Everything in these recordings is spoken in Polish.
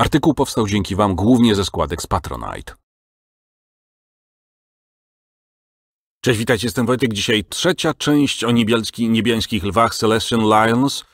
Artykuł powstał dzięki Wam głównie ze składek z Patronite. Cześć, witajcie, jestem Wojtek. Dzisiaj trzecia część o niebielski, niebiańskich lwach Celestian Lions.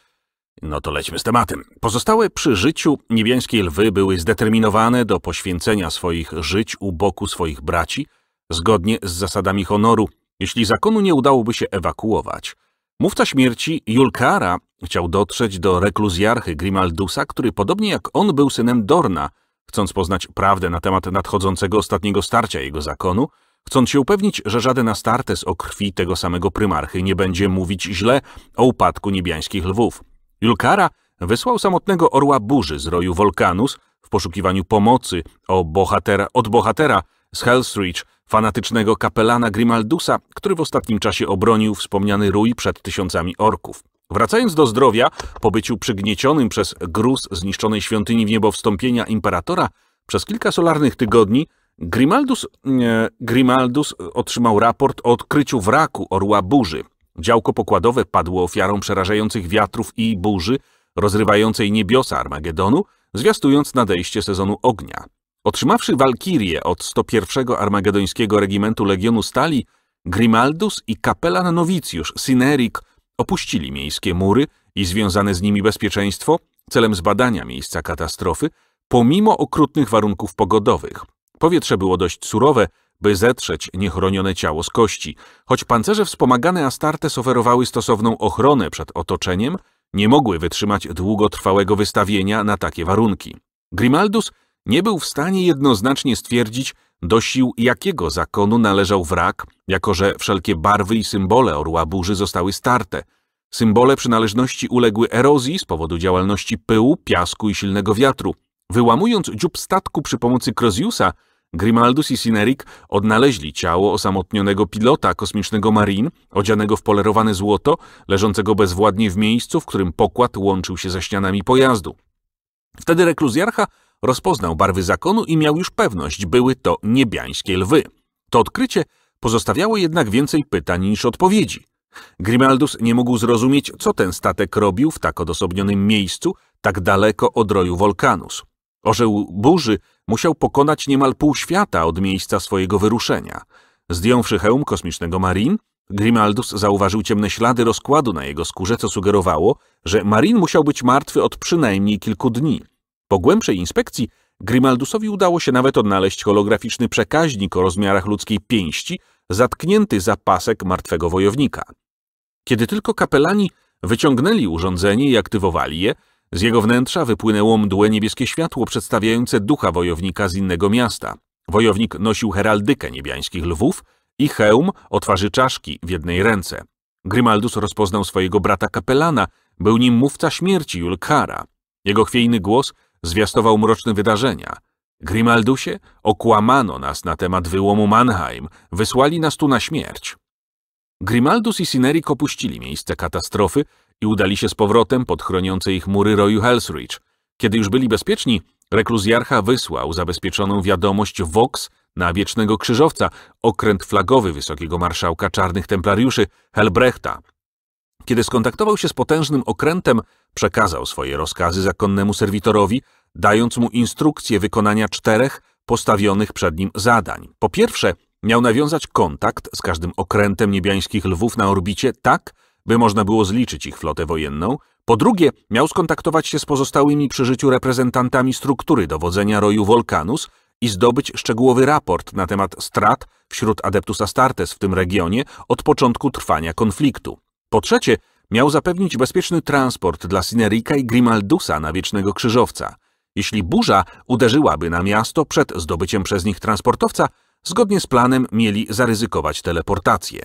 No to lećmy z tematem. Pozostałe przy życiu niebiańskie lwy były zdeterminowane do poświęcenia swoich żyć u boku swoich braci, zgodnie z zasadami honoru, jeśli zakonu nie udałoby się ewakuować. Mówca śmierci Julkara Chciał dotrzeć do rekluzjarchy Grimaldusa, który podobnie jak on był synem Dorna, chcąc poznać prawdę na temat nadchodzącego ostatniego starcia jego zakonu, chcąc się upewnić, że żaden Astartes o krwi tego samego prymarchy nie będzie mówić źle o upadku niebiańskich lwów. Julkara wysłał samotnego orła burzy z roju Volcanus w poszukiwaniu pomocy o bohatera, od bohatera z Hellstreach, fanatycznego kapelana Grimaldusa, który w ostatnim czasie obronił wspomniany rój przed tysiącami orków. Wracając do zdrowia, po byciu przygniecionym przez gruz zniszczonej świątyni w niebo wstąpienia imperatora, przez kilka solarnych tygodni Grimaldus, Grimaldus otrzymał raport o odkryciu wraku orła burzy. Działko pokładowe padło ofiarą przerażających wiatrów i burzy rozrywającej niebiosa Armagedonu, zwiastując nadejście sezonu ognia. Otrzymawszy Walkirię od 101 Armagedońskiego Regimentu Legionu Stali, Grimaldus i kapelan nowicjusz Sinerik Opuścili miejskie mury i związane z nimi bezpieczeństwo celem zbadania miejsca katastrofy, pomimo okrutnych warunków pogodowych. Powietrze było dość surowe, by zetrzeć niechronione ciało z kości. Choć pancerze wspomagane Astartes oferowały stosowną ochronę przed otoczeniem, nie mogły wytrzymać długotrwałego wystawienia na takie warunki. Grimaldus nie był w stanie jednoznacznie stwierdzić, do sił jakiego zakonu należał wrak, jako że wszelkie barwy i symbole orła burzy zostały starte? Symbole przynależności uległy erozji z powodu działalności pyłu, piasku i silnego wiatru. Wyłamując dziób statku przy pomocy Croziusa, Grimaldus i Sineric odnaleźli ciało osamotnionego pilota kosmicznego Marine, odzianego w polerowane złoto, leżącego bezwładnie w miejscu, w którym pokład łączył się ze ścianami pojazdu. Wtedy rekluzjarcha Rozpoznał barwy zakonu i miał już pewność, były to niebiańskie lwy. To odkrycie pozostawiało jednak więcej pytań niż odpowiedzi. Grimaldus nie mógł zrozumieć, co ten statek robił w tak odosobnionym miejscu, tak daleko od roju Wolkanus. Orzeł burzy musiał pokonać niemal pół świata od miejsca swojego wyruszenia. Zdjąwszy hełm kosmicznego Marin, Grimaldus zauważył ciemne ślady rozkładu na jego skórze, co sugerowało, że Marin musiał być martwy od przynajmniej kilku dni. Po głębszej inspekcji Grimaldusowi udało się nawet odnaleźć holograficzny przekaźnik o rozmiarach ludzkiej pięści, zatknięty za pasek martwego wojownika. Kiedy tylko kapelani wyciągnęli urządzenie i aktywowali je, z jego wnętrza wypłynęło mdłe niebieskie światło przedstawiające ducha wojownika z innego miasta. Wojownik nosił heraldykę niebiańskich lwów i hełm o twarzy czaszki w jednej ręce. Grimaldus rozpoznał swojego brata kapelana, był nim mówca śmierci Julkara. Jego chwiejny głos zwiastował mroczne wydarzenia. Grimaldusie okłamano nas na temat wyłomu Mannheim, wysłali nas tu na śmierć. Grimaldus i Sinerik opuścili miejsce katastrofy i udali się z powrotem pod chroniące ich mury roju Helsridge. Kiedy już byli bezpieczni, rekluzjarcha wysłał zabezpieczoną wiadomość Vox na wiecznego krzyżowca, okręt flagowy wysokiego marszałka czarnych templariuszy, Helbrechta, kiedy skontaktował się z potężnym okrętem, przekazał swoje rozkazy zakonnemu serwitorowi, dając mu instrukcję wykonania czterech postawionych przed nim zadań. Po pierwsze, miał nawiązać kontakt z każdym okrętem niebiańskich lwów na orbicie tak, by można było zliczyć ich flotę wojenną. Po drugie, miał skontaktować się z pozostałymi przy życiu reprezentantami struktury dowodzenia roju Volcanus i zdobyć szczegółowy raport na temat strat wśród adeptus Astartes w tym regionie od początku trwania konfliktu. Po trzecie, miał zapewnić bezpieczny transport dla Sinerika i Grimaldusa na Wiecznego Krzyżowca. Jeśli burza uderzyłaby na miasto przed zdobyciem przez nich transportowca, zgodnie z planem mieli zaryzykować teleportację.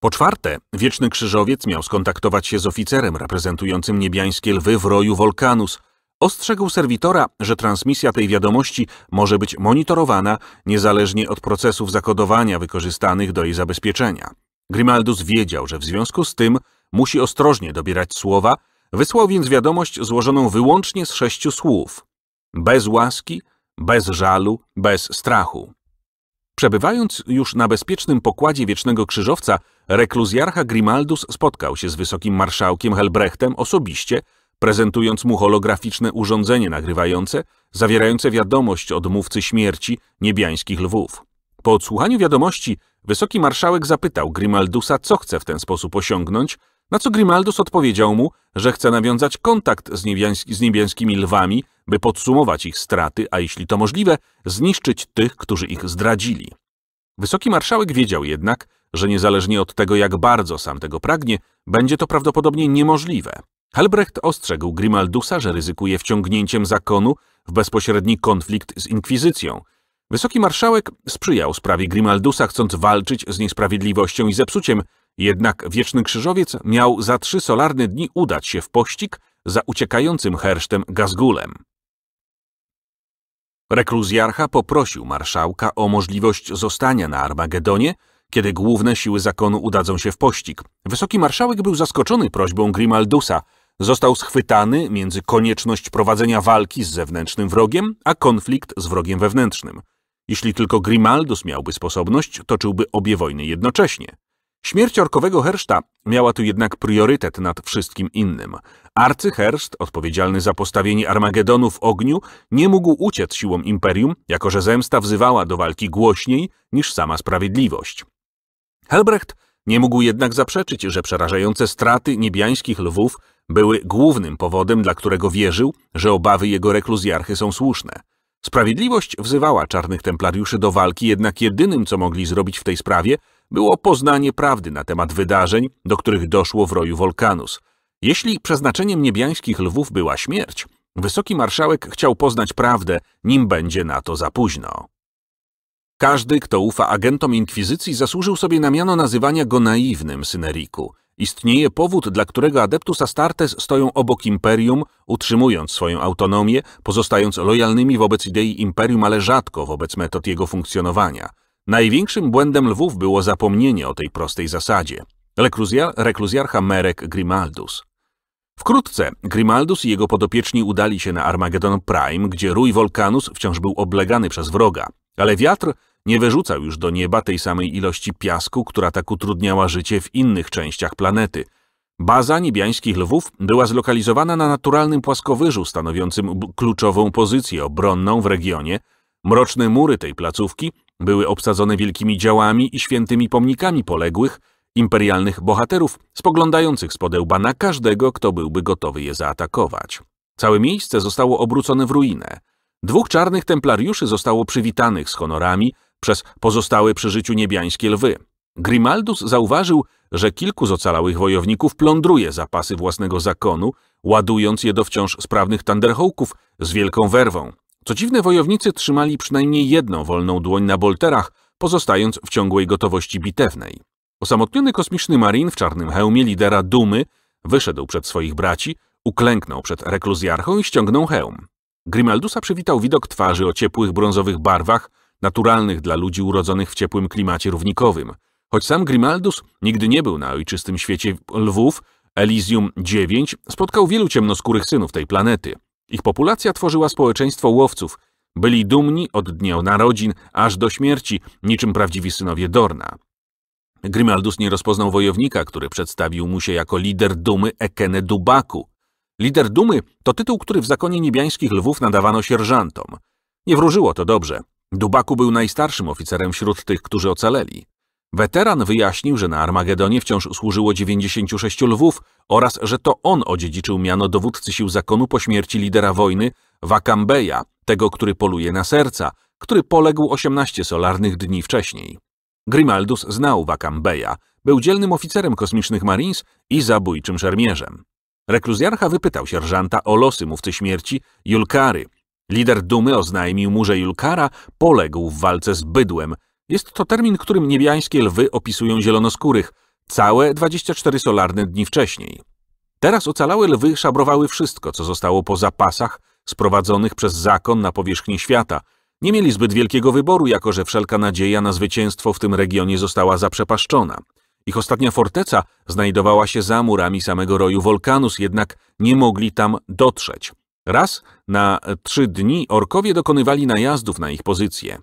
Po czwarte, Wieczny Krzyżowiec miał skontaktować się z oficerem reprezentującym niebiańskie lwy w roju Volcanus. Ostrzegł serwitora, że transmisja tej wiadomości może być monitorowana niezależnie od procesów zakodowania wykorzystanych do jej zabezpieczenia. Grimaldus wiedział, że w związku z tym musi ostrożnie dobierać słowa, wysłał więc wiadomość złożoną wyłącznie z sześciu słów. Bez łaski, bez żalu, bez strachu. Przebywając już na bezpiecznym pokładzie Wiecznego Krzyżowca, rekluzjarcha Grimaldus spotkał się z wysokim marszałkiem Helbrechtem osobiście, prezentując mu holograficzne urządzenie nagrywające, zawierające wiadomość od mówcy śmierci niebiańskich lwów. Po odsłuchaniu wiadomości Wysoki marszałek zapytał Grimaldusa, co chce w ten sposób osiągnąć, na co Grimaldus odpowiedział mu, że chce nawiązać kontakt z, niebiański, z niebiańskimi lwami, by podsumować ich straty, a jeśli to możliwe, zniszczyć tych, którzy ich zdradzili. Wysoki marszałek wiedział jednak, że niezależnie od tego, jak bardzo sam tego pragnie, będzie to prawdopodobnie niemożliwe. Halbrecht ostrzegł Grimaldusa, że ryzykuje wciągnięciem zakonu w bezpośredni konflikt z inkwizycją, Wysoki marszałek sprzyjał sprawie Grimaldusa, chcąc walczyć z niesprawiedliwością i zepsuciem, jednak wieczny krzyżowiec miał za trzy solarne dni udać się w pościg za uciekającym hersztem Gazgulem. Rekluzjarcha poprosił marszałka o możliwość zostania na Armagedonie, kiedy główne siły zakonu udadzą się w pościg. Wysoki marszałek był zaskoczony prośbą Grimaldusa. Został schwytany między konieczność prowadzenia walki z zewnętrznym wrogiem, a konflikt z wrogiem wewnętrznym. Jeśli tylko Grimaldus miałby sposobność, toczyłby obie wojny jednocześnie. Śmierć orkowego herszta miała tu jednak priorytet nad wszystkim innym. Arcyherst, odpowiedzialny za postawienie Armagedonu w ogniu, nie mógł uciec siłą imperium, jako że zemsta wzywała do walki głośniej niż sama sprawiedliwość. Helbrecht nie mógł jednak zaprzeczyć, że przerażające straty niebiańskich lwów były głównym powodem, dla którego wierzył, że obawy jego rekluzjarchy są słuszne. Sprawiedliwość wzywała czarnych templariuszy do walki, jednak jedynym, co mogli zrobić w tej sprawie, było poznanie prawdy na temat wydarzeń, do których doszło w roju Wolkanus. Jeśli przeznaczeniem niebiańskich lwów była śmierć, wysoki marszałek chciał poznać prawdę, nim będzie na to za późno. Każdy, kto ufa agentom inkwizycji, zasłużył sobie na miano nazywania go naiwnym syneriku – Istnieje powód, dla którego Adeptus Astartes stoją obok imperium, utrzymując swoją autonomię, pozostając lojalnymi wobec idei imperium, ale rzadko wobec metod jego funkcjonowania. Największym błędem lwów było zapomnienie o tej prostej zasadzie. rekluzjarcha Merek Grimaldus. Wkrótce Grimaldus i jego podopieczni udali się na Armageddon Prime, gdzie rój Volcanus wciąż był oblegany przez wroga, ale wiatr nie wyrzucał już do nieba tej samej ilości piasku, która tak utrudniała życie w innych częściach planety. Baza niebiańskich lwów była zlokalizowana na naturalnym płaskowyżu stanowiącym kluczową pozycję obronną w regionie. Mroczne mury tej placówki były obsadzone wielkimi działami i świętymi pomnikami poległych, imperialnych bohaterów spoglądających z podełba na każdego, kto byłby gotowy je zaatakować. Całe miejsce zostało obrócone w ruinę. Dwóch czarnych templariuszy zostało przywitanych z honorami, przez pozostałe przy życiu niebiańskie lwy. Grimaldus zauważył, że kilku z ocalałych wojowników plądruje zapasy własnego zakonu, ładując je do wciąż sprawnych Thunderhawków z wielką werwą. Co dziwne, wojownicy trzymali przynajmniej jedną wolną dłoń na bolterach, pozostając w ciągłej gotowości bitewnej. Osamotniony kosmiczny marin w czarnym hełmie lidera dumy wyszedł przed swoich braci, uklęknął przed rekluzjarchą i ściągnął hełm. Grimaldusa przywitał widok twarzy o ciepłych brązowych barwach, naturalnych dla ludzi urodzonych w ciepłym klimacie równikowym. Choć sam Grimaldus nigdy nie był na ojczystym świecie lwów, Elysium 9 spotkał wielu ciemnoskórych synów tej planety. Ich populacja tworzyła społeczeństwo łowców. Byli dumni od dnia narodzin aż do śmierci, niczym prawdziwi synowie Dorna. Grimaldus nie rozpoznał wojownika, który przedstawił mu się jako lider dumy Ekene Dubaku. Lider dumy to tytuł, który w zakonie niebiańskich lwów nadawano sierżantom. Nie wróżyło to dobrze. Dubaku był najstarszym oficerem wśród tych, którzy ocaleli. Weteran wyjaśnił, że na Armagedonie wciąż służyło 96 lwów oraz, że to on odziedziczył miano dowódcy sił zakonu po śmierci lidera wojny, Wakambeja, tego, który poluje na serca, który poległ 18 solarnych dni wcześniej. Grimaldus znał Wakambeja, był dzielnym oficerem kosmicznych Marines i zabójczym szermierzem. Rekluzjarcha wypytał sierżanta o losy mówcy śmierci, Julkary, Lider dumy oznajmił mu, że Julkara poległ w walce z bydłem. Jest to termin, którym niebiańskie lwy opisują zielonoskórych, całe 24 solarne dni wcześniej. Teraz ocalałe lwy szabrowały wszystko, co zostało po zapasach sprowadzonych przez zakon na powierzchni świata. Nie mieli zbyt wielkiego wyboru, jako że wszelka nadzieja na zwycięstwo w tym regionie została zaprzepaszczona. Ich ostatnia forteca znajdowała się za murami samego roju Wolkanus, jednak nie mogli tam dotrzeć. Raz na trzy dni orkowie dokonywali najazdów na ich pozycje.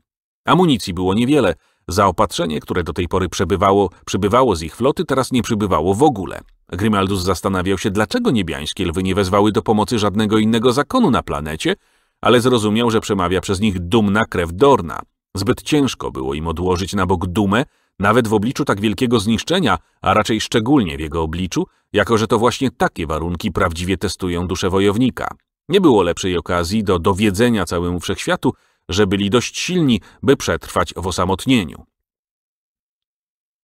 Amunicji było niewiele, zaopatrzenie, które do tej pory przebywało, przybywało z ich floty, teraz nie przybywało w ogóle. Grimaldus zastanawiał się, dlaczego niebiańskie lwy nie wezwały do pomocy żadnego innego zakonu na planecie, ale zrozumiał, że przemawia przez nich dumna krew Dorna. Zbyt ciężko było im odłożyć na bok dumę, nawet w obliczu tak wielkiego zniszczenia, a raczej szczególnie w jego obliczu, jako że to właśnie takie warunki prawdziwie testują duszę wojownika. Nie było lepszej okazji do dowiedzenia całemu wszechświatu, że byli dość silni, by przetrwać w osamotnieniu.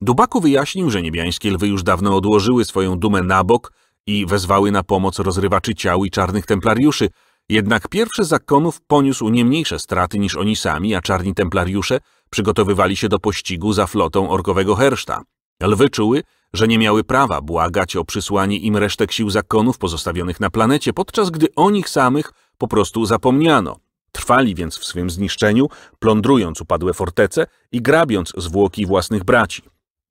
Dubaku wyjaśnił, że niebiańskie lwy już dawno odłożyły swoją dumę na bok i wezwały na pomoc rozrywaczy ciał i czarnych templariuszy, jednak pierwszy z zakonów poniósł nie mniejsze straty niż oni sami, a czarni templariusze przygotowywali się do pościgu za flotą orkowego herszta. Lwy czuły, że nie miały prawa błagać o przysłanie im resztek sił zakonów pozostawionych na planecie, podczas gdy o nich samych po prostu zapomniano. Trwali więc w swym zniszczeniu, plądrując upadłe fortece i grabiąc zwłoki własnych braci.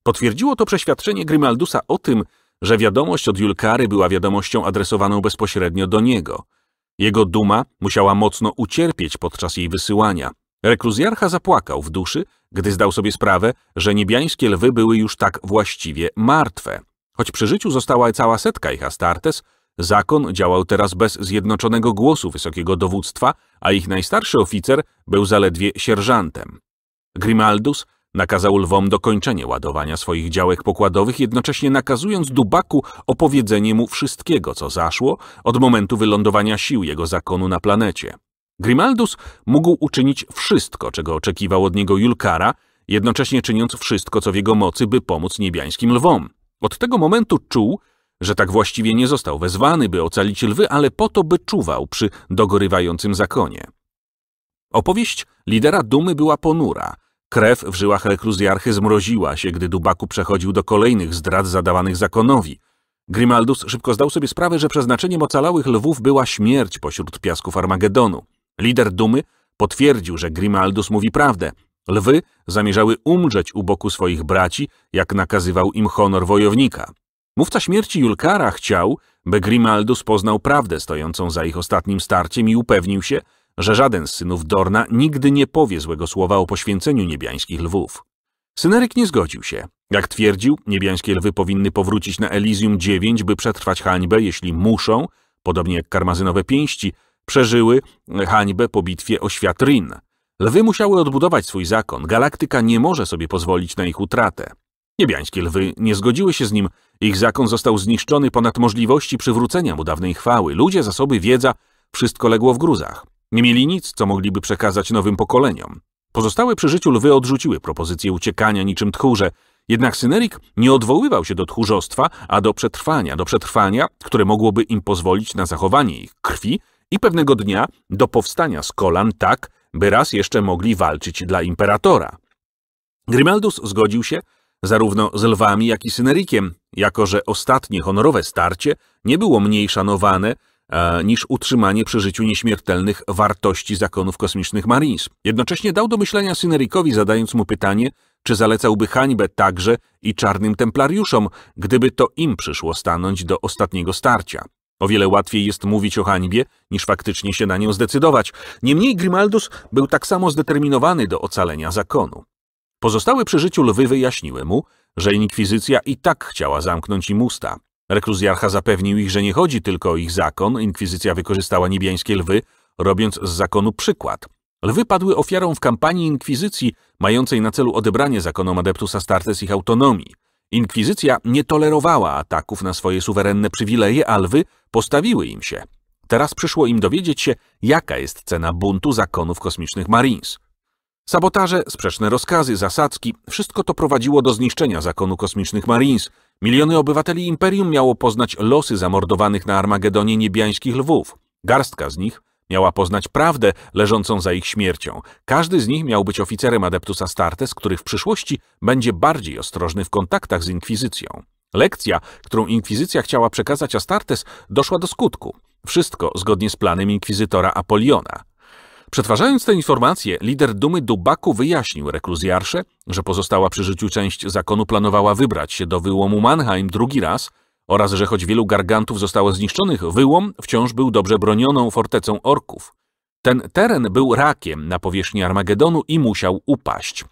Potwierdziło to przeświadczenie Grimaldusa o tym, że wiadomość od Julkary była wiadomością adresowaną bezpośrednio do niego. Jego duma musiała mocno ucierpieć podczas jej wysyłania. Rekluzjarcha zapłakał w duszy, gdy zdał sobie sprawę, że niebiańskie lwy były już tak właściwie martwe. Choć przy życiu została cała setka ich Astartes, zakon działał teraz bez zjednoczonego głosu wysokiego dowództwa, a ich najstarszy oficer był zaledwie sierżantem. Grimaldus nakazał lwom dokończenie ładowania swoich działek pokładowych, jednocześnie nakazując Dubaku opowiedzenie mu wszystkiego, co zaszło od momentu wylądowania sił jego zakonu na planecie. Grimaldus mógł uczynić wszystko, czego oczekiwał od niego Julkara, jednocześnie czyniąc wszystko, co w jego mocy, by pomóc niebiańskim lwom. Od tego momentu czuł, że tak właściwie nie został wezwany, by ocalić lwy, ale po to, by czuwał przy dogorywającym zakonie. Opowieść lidera dumy była ponura. Krew w żyłach rekluzjarchy zmroziła się, gdy Dubaku przechodził do kolejnych zdrad zadawanych zakonowi. Grimaldus szybko zdał sobie sprawę, że przeznaczeniem ocalałych lwów była śmierć pośród piasków Armagedonu. Lider dumy potwierdził, że Grimaldus mówi prawdę. Lwy zamierzały umrzeć u boku swoich braci, jak nakazywał im honor wojownika. Mówca śmierci Julkara chciał, by Grimaldus poznał prawdę stojącą za ich ostatnim starciem i upewnił się, że żaden z synów Dorna nigdy nie powie złego słowa o poświęceniu niebiańskich lwów. Syneryk nie zgodził się. Jak twierdził, niebiańskie lwy powinny powrócić na Elysium 9, by przetrwać hańbę, jeśli muszą, podobnie jak karmazynowe pięści, przeżyły hańbę po bitwie o świat Rin. Lwy musiały odbudować swój zakon, galaktyka nie może sobie pozwolić na ich utratę. Niebiańskie lwy nie zgodziły się z nim, ich zakon został zniszczony ponad możliwości przywrócenia mu dawnej chwały, ludzie, zasoby, wiedza, wszystko legło w gruzach. Nie mieli nic, co mogliby przekazać nowym pokoleniom. Pozostałe przy życiu lwy odrzuciły propozycję uciekania niczym tchórze, jednak Synerik nie odwoływał się do tchórzostwa, a do przetrwania, do przetrwania, które mogłoby im pozwolić na zachowanie ich krwi i pewnego dnia do powstania z kolan tak, by raz jeszcze mogli walczyć dla imperatora. Grimaldus zgodził się zarówno z lwami, jak i Synerikiem, jako że ostatnie honorowe starcie nie było mniej szanowane e, niż utrzymanie przy życiu nieśmiertelnych wartości zakonów kosmicznych Marines. Jednocześnie dał do myślenia Synerikowi, zadając mu pytanie, czy zalecałby hańbę także i czarnym templariuszom, gdyby to im przyszło stanąć do ostatniego starcia. O wiele łatwiej jest mówić o hańbie, niż faktycznie się na nią zdecydować. Niemniej Grimaldus był tak samo zdeterminowany do ocalenia zakonu. Pozostałe przy życiu lwy wyjaśniły mu, że inkwizycja i tak chciała zamknąć im usta. Rekluzjarcha zapewnił ich, że nie chodzi tylko o ich zakon, inkwizycja wykorzystała niebiańskie lwy, robiąc z zakonu przykład. Lwy padły ofiarą w kampanii inkwizycji mającej na celu odebranie zakonom Adeptus Astartes ich autonomii. Inkwizycja nie tolerowała ataków na swoje suwerenne przywileje, a lwy postawiły im się. Teraz przyszło im dowiedzieć się, jaka jest cena buntu zakonów kosmicznych Marines. Sabotaże, sprzeczne rozkazy, zasadzki – wszystko to prowadziło do zniszczenia zakonu kosmicznych Marines. Miliony obywateli Imperium miało poznać losy zamordowanych na Armagedonie niebiańskich lwów. Garstka z nich Miała poznać prawdę leżącą za ich śmiercią. Każdy z nich miał być oficerem Adeptus Astartes, który w przyszłości będzie bardziej ostrożny w kontaktach z Inkwizycją. Lekcja, którą Inkwizycja chciała przekazać Astartes, doszła do skutku. Wszystko zgodnie z planem inkwizytora Apoliona. Przetwarzając te informacje, lider dumy Dubaku wyjaśnił rekluzjarsze, że pozostała przy życiu część zakonu planowała wybrać się do wyłomu Mannheim drugi raz, oraz że choć wielu gargantów zostało zniszczonych, wyłom wciąż był dobrze bronioną fortecą orków. Ten teren był rakiem na powierzchni Armagedonu i musiał upaść.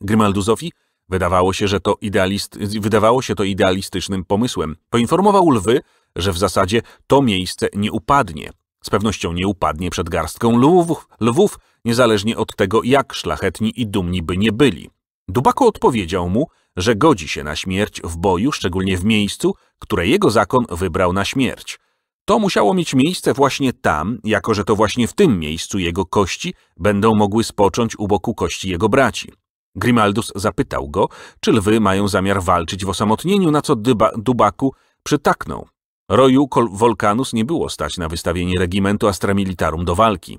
Grimalduzowi wydawało się, że to idealist... wydawało się to idealistycznym pomysłem. Poinformował lwy, że w zasadzie to miejsce nie upadnie. Z pewnością nie upadnie przed garstką lwów, lwów niezależnie od tego, jak szlachetni i dumni by nie byli. Dubako odpowiedział mu, że godzi się na śmierć w boju, szczególnie w miejscu, które jego zakon wybrał na śmierć. To musiało mieć miejsce właśnie tam, jako że to właśnie w tym miejscu jego kości będą mogły spocząć u boku kości jego braci. Grimaldus zapytał go, czy lwy mają zamiar walczyć w osamotnieniu, na co dyba, Dubaku przytaknął. Roju Volcanus nie było stać na wystawienie regimentu Astramilitarum do walki.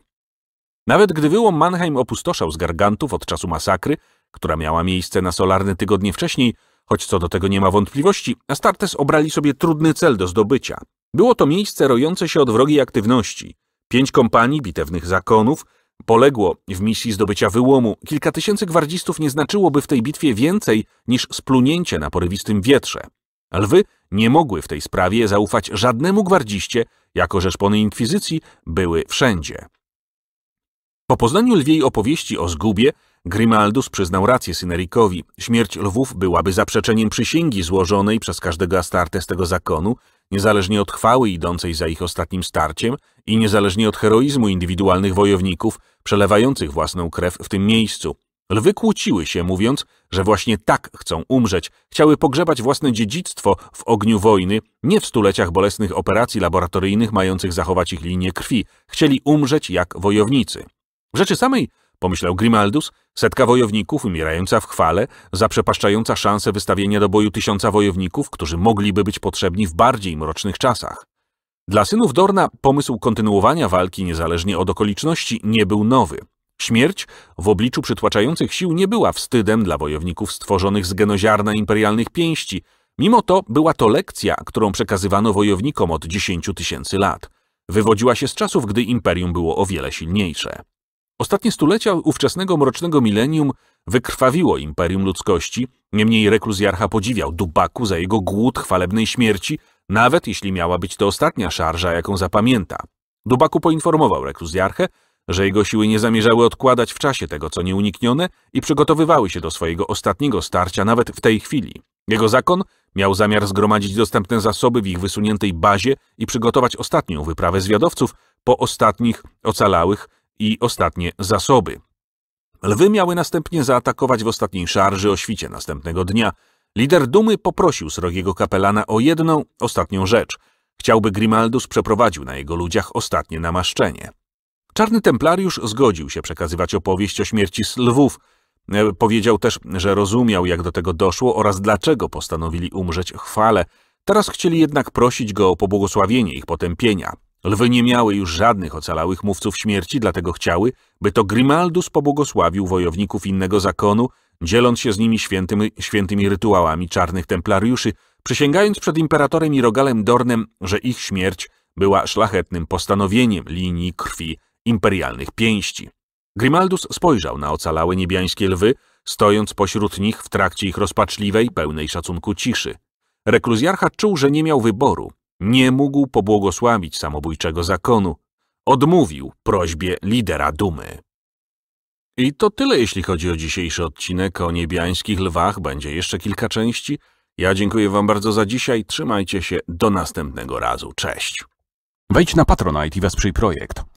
Nawet gdy wyłom Mannheim opustoszał z gargantów od czasu masakry, która miała miejsce na solarne tygodnie wcześniej, choć co do tego nie ma wątpliwości, Astartes obrali sobie trudny cel do zdobycia. Było to miejsce rojące się od wrogiej aktywności. Pięć kompanii bitewnych zakonów poległo w misji zdobycia wyłomu. Kilka tysięcy gwardzistów nie znaczyłoby w tej bitwie więcej niż splunięcie na porywistym wietrze. Lwy nie mogły w tej sprawie zaufać żadnemu gwardziście, jako że szpony inkwizycji były wszędzie. Po poznaniu lwiej opowieści o zgubie, Grimaldus przyznał rację Synerikowi. Śmierć lwów byłaby zaprzeczeniem przysięgi złożonej przez każdego Astarte z tego zakonu, niezależnie od chwały idącej za ich ostatnim starciem i niezależnie od heroizmu indywidualnych wojowników przelewających własną krew w tym miejscu. Lwy kłóciły się, mówiąc, że właśnie tak chcą umrzeć. Chciały pogrzebać własne dziedzictwo w ogniu wojny, nie w stuleciach bolesnych operacji laboratoryjnych mających zachować ich linię krwi. Chcieli umrzeć jak wojownicy. W rzeczy samej pomyślał Grimaldus, setka wojowników umierająca w chwale, zaprzepaszczająca szansę wystawienia do boju tysiąca wojowników, którzy mogliby być potrzebni w bardziej mrocznych czasach. Dla synów Dorna pomysł kontynuowania walki niezależnie od okoliczności nie był nowy. Śmierć w obliczu przytłaczających sił nie była wstydem dla wojowników stworzonych z genoziarna imperialnych pięści. Mimo to była to lekcja, którą przekazywano wojownikom od 10 tysięcy lat. Wywodziła się z czasów, gdy imperium było o wiele silniejsze. Ostatnie stulecia ówczesnego mrocznego milenium wykrwawiło imperium ludzkości, niemniej rekluzjarcha podziwiał Dubaku za jego głód chwalebnej śmierci, nawet jeśli miała być to ostatnia szarża, jaką zapamięta. Dubaku poinformował rekluzjarchę, że jego siły nie zamierzały odkładać w czasie tego, co nieuniknione i przygotowywały się do swojego ostatniego starcia nawet w tej chwili. Jego zakon miał zamiar zgromadzić dostępne zasoby w ich wysuniętej bazie i przygotować ostatnią wyprawę zwiadowców po ostatnich ocalałych i ostatnie zasoby. Lwy miały następnie zaatakować w ostatniej szarży o świcie następnego dnia. Lider dumy poprosił srogiego kapelana o jedną, ostatnią rzecz. Chciałby Grimaldus przeprowadził na jego ludziach ostatnie namaszczenie. Czarny templariusz zgodził się przekazywać opowieść o śmierci z lwów. E, powiedział też, że rozumiał, jak do tego doszło oraz dlaczego postanowili umrzeć chwale. Teraz chcieli jednak prosić go o pobłogosławienie ich potępienia. Lwy nie miały już żadnych ocalałych mówców śmierci, dlatego chciały, by to Grimaldus pobłogosławił wojowników innego zakonu, dzieląc się z nimi świętymi, świętymi rytuałami czarnych templariuszy, przysięgając przed imperatorem i rogalem Dornem, że ich śmierć była szlachetnym postanowieniem linii krwi imperialnych pięści. Grimaldus spojrzał na ocalałe niebiańskie lwy, stojąc pośród nich w trakcie ich rozpaczliwej, pełnej szacunku ciszy. Rekluzjarcha czuł, że nie miał wyboru nie mógł pobłogosławić samobójczego zakonu. Odmówił prośbie lidera dumy. I to tyle, jeśli chodzi o dzisiejszy odcinek o niebiańskich lwach. Będzie jeszcze kilka części. Ja dziękuję Wam bardzo za dzisiaj. Trzymajcie się. Do następnego razu. Cześć. Wejdź na Patronite i wesprzyj projekt.